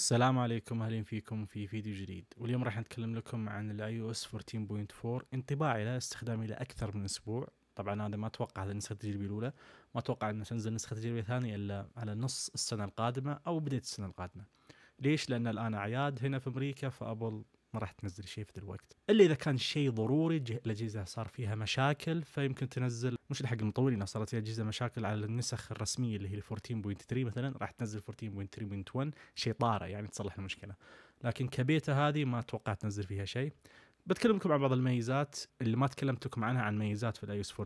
السلام عليكم اهلا فيكم في فيديو جديد واليوم راح نتكلم لكم عن الاي او اس 14.4 انطباعي له استخدامي له اكثر من اسبوع طبعا هذا ما اتوقع هذا النسخه التجريبيه الاولى ما اتوقع انه تنزل نسخه تجريبيه ثانيه الا على نص السنه القادمه او بدايه السنه القادمه ليش لان الان اعياد هنا في امريكا فابل ما راح تنزل شيء في الوقت الا اذا كان شيء ضروري الاجهزه صار فيها مشاكل فيمكن تنزل مش حق المطورين صارت الاجهزه مشاكل على النسخ الرسميه اللي هي 14.3 مثلا راح تنزل 14.3.1 شيء طارئ يعني تصلح المشكله لكن كبيتا هذه ما اتوقع تنزل فيها شيء بتكلمكم عن بعض الميزات اللي ما تكلمتكم عنها عن ميزات في الايوس 14.4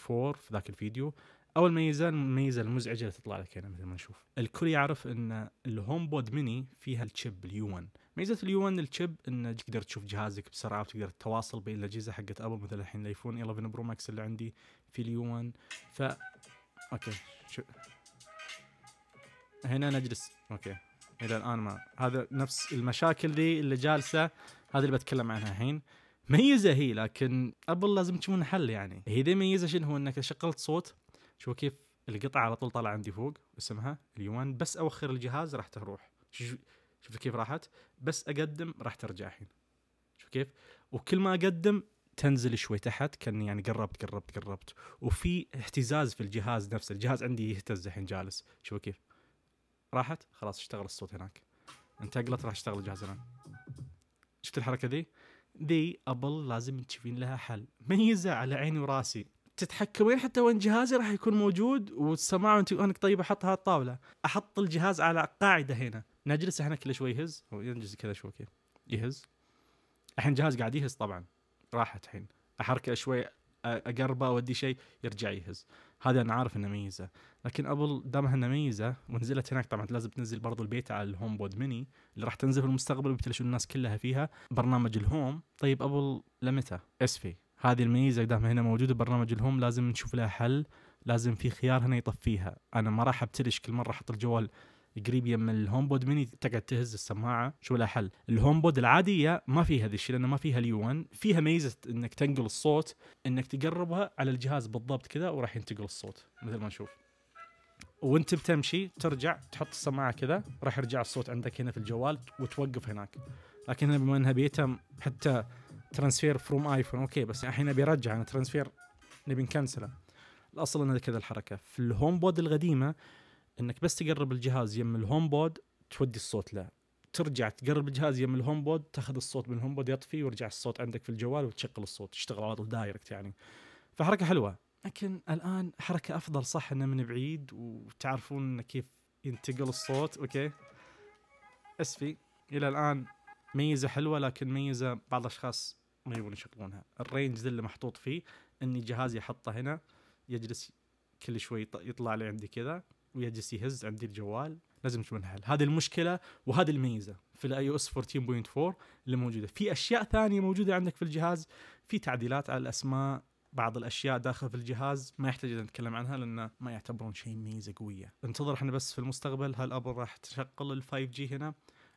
في ذاك الفيديو اول ميزه الميزه المزعجه اللي تطلع لك هنا مثل ما نشوف الكل يعرف ان الهوم بود ميني فيها الشيب اليو 1 ميزه اليو الشيب انك تقدر تشوف جهازك بسرعه وتقدر تتواصل بين الاجهزه حقت ابل مثل الحين الايفون 11 برو ماكس اللي عندي في اليو ف اوكي شو هنا نجلس اوكي الى الان ما هذا نفس المشاكل ذي اللي جالسه هذه اللي بتكلم عنها الحين ميزه هي لكن ابل لازم تشوفون حل يعني هي ذي ميزه شنو هو انك شغلت صوت شوف كيف القطعه على طول طالعه عندي فوق اسمها اليوان بس اوخر الجهاز راح تروح شوف كيف راحت بس اقدم راح ترجع الحين شوف كيف وكل ما اقدم تنزل شوي تحت كان يعني قربت قربت قربت وفي اهتزاز في الجهاز نفسه الجهاز عندي يهتز الحين جالس شوف كيف راحت خلاص اشتغل الصوت هناك انتقلت راح اشتغل الجهاز هناك شفت الحركه ذي ذي ابل لازم تشوفين لها حل ميزه على عيني وراسي تتحكمين حتى وين جهازي راح يكون موجود والسماعه وانت انك طيب احطها على الطاوله احط الجهاز على قاعده هنا نجلس احنا كل شوي يهز وينجز ينجز كذا شوي كذا يهز الحين جهاز قاعد يهز طبعا راحت الحين احركه شوي اقربه اودي شيء يرجع يهز هذا انا عارف انه ميزه لكن ابل دامها انها ميزه ونزلت هناك طبعا لازم تنزل برضو البيت على الهوم بود ميني اللي راح تنزل في المستقبل وبتلشون الناس كلها فيها برنامج الهوم طيب ابل لمتى اسفي هذه الميزه دام هنا موجوده ببرنامج الهوم لازم نشوف لها حل لازم في خيار هنا يطفيها انا ما راح ابتلش كل مره احط الجوال قريب يم الهوم بود مني تقعد تهز السماعه شو لها حل الهوم بود العاديه ما فيها هذا الشيء لانه ما فيها اليو 1 فيها ميزه انك تنقل الصوت انك تقربها على الجهاز بالضبط كذا وراح ينتقل الصوت مثل ما نشوف وانت بتمشي ترجع تحط السماعه كذا راح يرجع الصوت عندك هنا في الجوال وتوقف هناك لكن هنا بما انها بيتم حتى ترانسفير فروم ايفون اوكي بس الحين ابي ارجع انا ترانسفير نبي نكنسله الاصل انه كذا الحركه في الهوم بود القديمه انك بس تقرب الجهاز يم الهوم بود تودي الصوت له ترجع تقرب الجهاز يم الهوم بود تاخذ الصوت من الهوم بود يطفي ويرجع الصوت عندك في الجوال وتشغل الصوت تشتغل على طول دايركت يعني فحركه حلوه لكن الان حركه افضل صح انه من بعيد وتعرفون كيف ينتقل الصوت اوكي اسفي الى الان ميزه حلوه لكن ميزه بعض الاشخاص ما يبون يشغلونها الرينج ذا اللي محطوط فيه اني جهازي احطه هنا يجلس كل شوي يطلع لي عندي كذا ويجلس يهز عندي الجوال لازم تشوفون حل هذه المشكله وهذه الميزه في الاي او اس 14.4 اللي موجوده في اشياء ثانيه موجوده عندك في الجهاز في تعديلات على الاسماء بعض الاشياء داخل في الجهاز ما يحتاج نتكلم عنها لان ما يعتبرون شيء ميزه قويه انتظر احنا بس في المستقبل هل ابل راح تشغل ال 5 جي هنا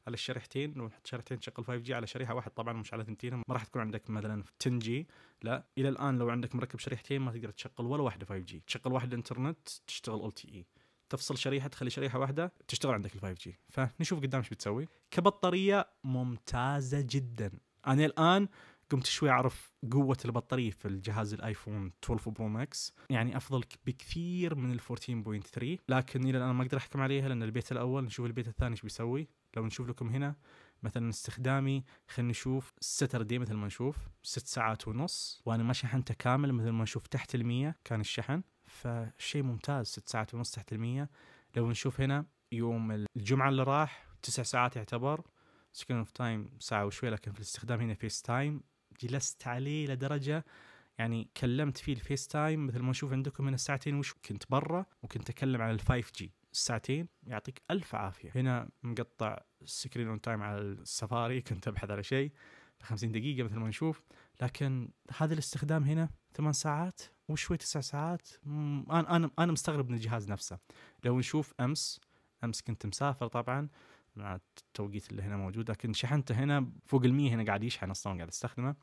على الشريحتين لو نحط شريحتين تشغل 5 جي على شريحه واحد طبعا مش على ثنتين ما راح تكون عندك مثلا 10 جي لا الى الان لو عندك مركب شريحتين ما تقدر تشغل ولا واحده 5 جي تشغل واحده انترنت تشتغل ال تي اي تفصل شريحه تخلي شريحه واحده تشتغل عندك ال 5 جي فنشوف قدام ايش بتسوي كبطاريه ممتازه جدا انا الان قمت شوي اعرف قوه البطاريه في الجهاز الايفون 12 برو ماكس يعني افضل بكثير من ال 14.3 لكن الى الان ما اقدر احكم عليها لان البيت الاول نشوف البيت الثاني ايش بيسوي لو نشوف لكم هنا مثلا استخدامي خلينا نشوف الستر دي مثل ما نشوف ست ساعات ونص وانا ما شحنته كامل مثل ما نشوف تحت المية كان الشحن فشيء ممتاز ست ساعات ونص تحت المية لو نشوف هنا يوم الجمعة اللي راح تسع ساعات يعتبر سكرين اوف تايم ساعة وشوي لكن في الاستخدام هنا فيس تايم جلست عليه لدرجة يعني كلمت فيه الفيس تايم مثل ما نشوف عندكم من الساعتين وش كنت برا وكنت اتكلم على الفايف جي ساعتين يعطيك ألف عافية هنا مقطع سكرين اون تايم على السفاري كنت أبحث على شيء 50 دقيقة مثل ما نشوف لكن هذا الاستخدام هنا ثمان ساعات وشوي تسع ساعات أنا أنا أنا مستغرب من الجهاز نفسه لو نشوف أمس أمس كنت مسافر طبعا مع التوقيت اللي هنا موجود لكن شحنته هنا فوق المية هنا قاعد يشحن أصلا قاعد أستخدمه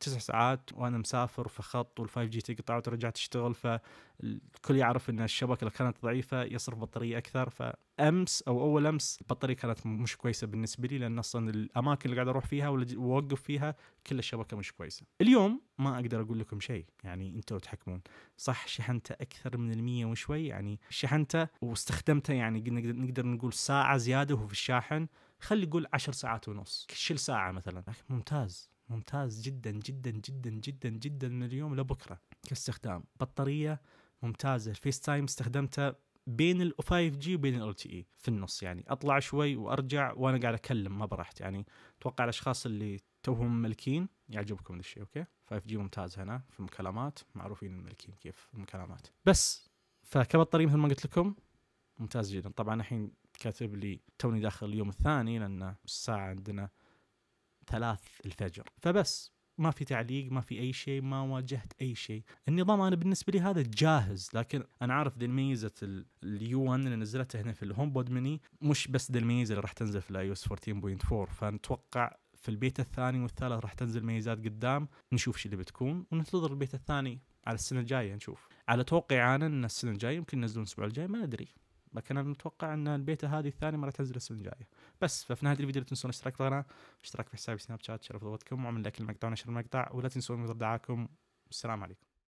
تسع ساعات وانا مسافر في خط وال5 جي تقطع وترجع تشتغل فالكل يعرف ان الشبكه لو كانت ضعيفه يصرف بطاريه اكثر فامس او اول امس البطاريه كانت مش كويسه بالنسبه لي لان اصلا الاماكن اللي قاعد اروح فيها واوقف فيها كل الشبكه مش كويسه. اليوم ما اقدر اقول لكم شيء يعني انتم تحكمون صح شحنته اكثر من ال وشوي يعني شحنته واستخدمته يعني نقدر نقول ساعه زياده وهو في الشاحن خلي يقول 10 ساعات ونص كل ساعه مثلا ممتاز ممتاز جدا جدا جدا جدا جدا من اليوم لبكره كاستخدام بطاريه ممتازه الفيس تايم استخدمته بين ال 5 جي وبين ال تي اي e في النص يعني اطلع شوي وارجع وانا قاعد اكلم ما برحت يعني اتوقع الاشخاص اللي توهم ملكين يعجبكم ذا الشيء اوكي 5 جي ممتاز هنا في المكالمات معروفين الملكين كيف المكالمات بس فكبطاريه مثل ما قلت لكم ممتاز جدا طبعا الحين كاتب لي توني داخل اليوم الثاني لان الساعه عندنا ثلاث الفجر فبس ما في تعليق ما في اي شيء ما واجهت اي شيء النظام انا بالنسبه لي هذا جاهز لكن انا عارف ذي الميزه اليو 1 اللي نزلتها هنا في الهوم بود مني مش بس ذي الميزه اللي راح تنزل في الاي اس 14.4 فنتوقع في البيت الثاني والثالث راح تنزل ميزات قدام نشوف شو اللي بتكون وننتظر البيت الثاني على السنه الجايه نشوف على توقعي انا ان السنه الجايه يمكن ينزلون الاسبوع الجاي ما ادري لكن انا متوقع ان البيتا هذه الثانيه ما راح تنزل السنه الجايه بس ففي نهايه الفيديو لا تنسون الاشتراك في القناه اشتراك في حسابي سناب شات شرف ضغطكم وعمل لايك المقطع ونشر المقطع ولا تنسون دعاكم والسلام عليكم